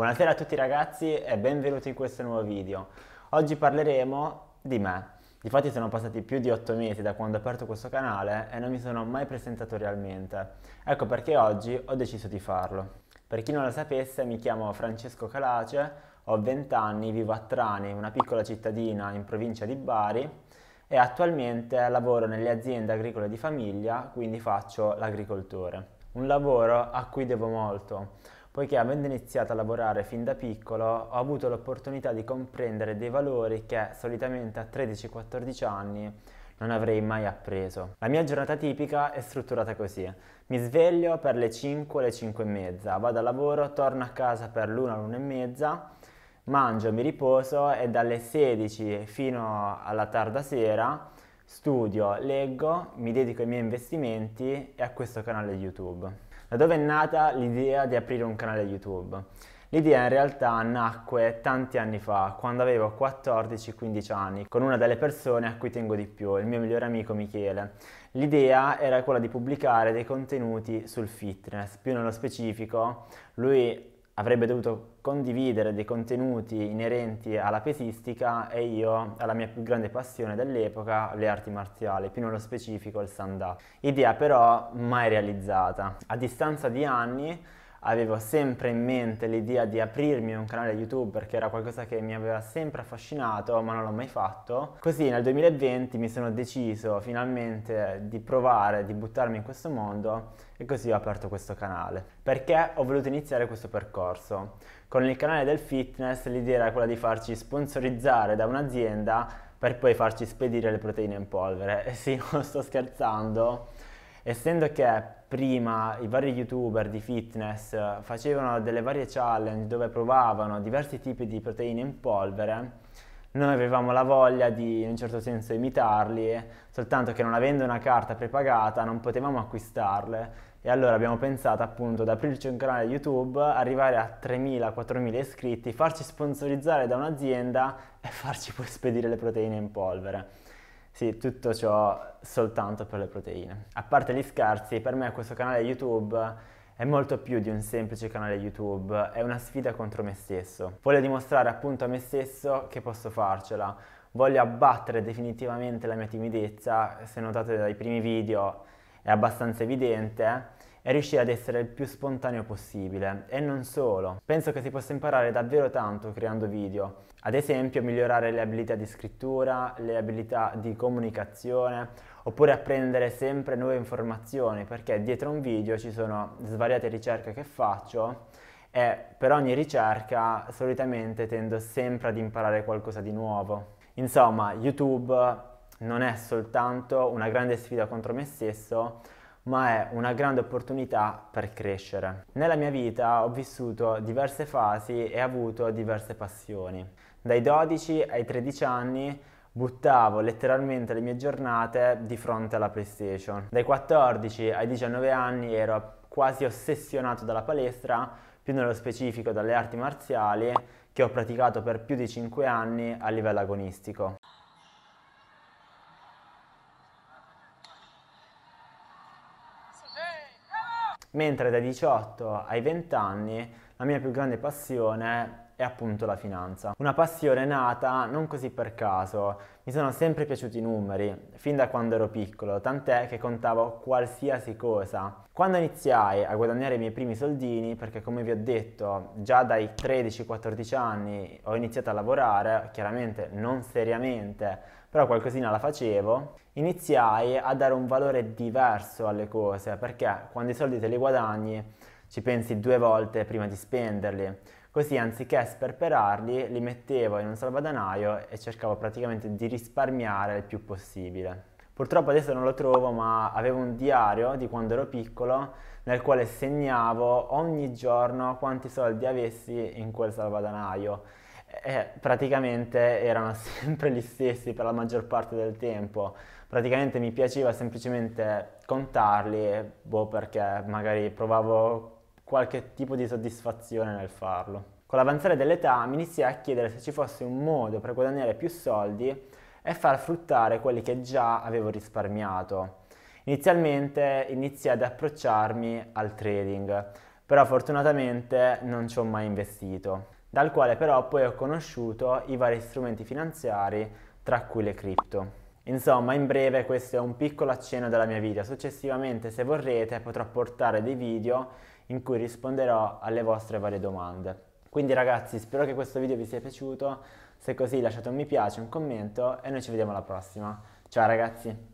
Buonasera a tutti ragazzi e benvenuti in questo nuovo video. Oggi parleremo di me. Difatti sono passati più di 8 mesi da quando ho aperto questo canale e non mi sono mai presentato realmente. Ecco perché oggi ho deciso di farlo. Per chi non lo sapesse mi chiamo Francesco Calace, ho 20 anni, vivo a Trani, una piccola cittadina in provincia di Bari e attualmente lavoro nelle aziende agricole di famiglia, quindi faccio l'agricoltore. Un lavoro a cui devo molto poiché avendo iniziato a lavorare fin da piccolo ho avuto l'opportunità di comprendere dei valori che solitamente a 13-14 anni non avrei mai appreso. La mia giornata tipica è strutturata così. Mi sveglio per le 5, le 5 e mezza, vado al lavoro, torno a casa per l'una, l'una e mezza, mangio, mi riposo e dalle 16 fino alla tarda sera studio, leggo, mi dedico ai miei investimenti e a questo canale YouTube. Da dove è nata l'idea di aprire un canale YouTube? L'idea in realtà nacque tanti anni fa, quando avevo 14-15 anni, con una delle persone a cui tengo di più, il mio migliore amico Michele. L'idea era quella di pubblicare dei contenuti sul fitness, più nello specifico, lui avrebbe dovuto condividere dei contenuti inerenti alla pesistica e io alla mia più grande passione dell'epoca, le arti marziali, più nello specifico il sandà. Idea però mai realizzata. A distanza di anni avevo sempre in mente l'idea di aprirmi un canale YouTube perché era qualcosa che mi aveva sempre affascinato ma non l'ho mai fatto. Così nel 2020 mi sono deciso finalmente di provare, di buttarmi in questo mondo e così ho aperto questo canale. Perché ho voluto iniziare questo percorso? Con il canale del fitness l'idea era quella di farci sponsorizzare da un'azienda per poi farci spedire le proteine in polvere. E sì, non sto scherzando essendo che prima i vari youtuber di fitness facevano delle varie challenge dove provavano diversi tipi di proteine in polvere, noi avevamo la voglia di in un certo senso imitarli, soltanto che non avendo una carta prepagata non potevamo acquistarle e allora abbiamo pensato appunto ad aprirci un canale YouTube, arrivare a 3.000-4.000 iscritti, farci sponsorizzare da un'azienda e farci poi spedire le proteine in polvere. Sì, tutto ciò soltanto per le proteine. A parte gli scarsi, per me questo canale YouTube è molto più di un semplice canale YouTube, è una sfida contro me stesso. Voglio dimostrare appunto a me stesso che posso farcela. Voglio abbattere definitivamente la mia timidezza, se notate dai primi video è abbastanza evidente e riuscire ad essere il più spontaneo possibile. E non solo. Penso che si possa imparare davvero tanto creando video. Ad esempio migliorare le abilità di scrittura, le abilità di comunicazione, oppure apprendere sempre nuove informazioni, perché dietro un video ci sono svariate ricerche che faccio e per ogni ricerca solitamente tendo sempre ad imparare qualcosa di nuovo. Insomma, YouTube non è soltanto una grande sfida contro me stesso, ma è una grande opportunità per crescere. Nella mia vita ho vissuto diverse fasi e avuto diverse passioni. Dai 12 ai 13 anni buttavo letteralmente le mie giornate di fronte alla PlayStation. Dai 14 ai 19 anni ero quasi ossessionato dalla palestra, più nello specifico dalle arti marziali che ho praticato per più di 5 anni a livello agonistico. mentre dai 18 ai 20 anni la mia più grande passione è appunto la finanza. Una passione nata non così per caso, mi sono sempre piaciuti i numeri, fin da quando ero piccolo, tant'è che contavo qualsiasi cosa. Quando iniziai a guadagnare i miei primi soldini, perché come vi ho detto, già dai 13-14 anni ho iniziato a lavorare, chiaramente non seriamente, però qualcosina la facevo, iniziai a dare un valore diverso alle cose, perché quando i soldi te li guadagni ci pensi due volte prima di spenderli Così anziché sperperarli li mettevo in un salvadanaio e cercavo praticamente di risparmiare il più possibile. Purtroppo adesso non lo trovo, ma avevo un diario di quando ero piccolo nel quale segnavo ogni giorno quanti soldi avessi in quel salvadanaio. E praticamente erano sempre gli stessi per la maggior parte del tempo. Praticamente mi piaceva semplicemente contarli, boh, perché magari provavo qualche tipo di soddisfazione nel farlo. Con l'avanzare dell'età mi iniziai a chiedere se ci fosse un modo per guadagnare più soldi e far fruttare quelli che già avevo risparmiato. Inizialmente iniziai ad approcciarmi al trading, però fortunatamente non ci ho mai investito, dal quale però poi ho conosciuto i vari strumenti finanziari, tra cui le cripto. Insomma, in breve questo è un piccolo accenno della mia vita, successivamente se vorrete potrò portare dei video in cui risponderò alle vostre varie domande. Quindi ragazzi, spero che questo video vi sia piaciuto, se è così lasciate un mi piace, un commento e noi ci vediamo alla prossima. Ciao ragazzi!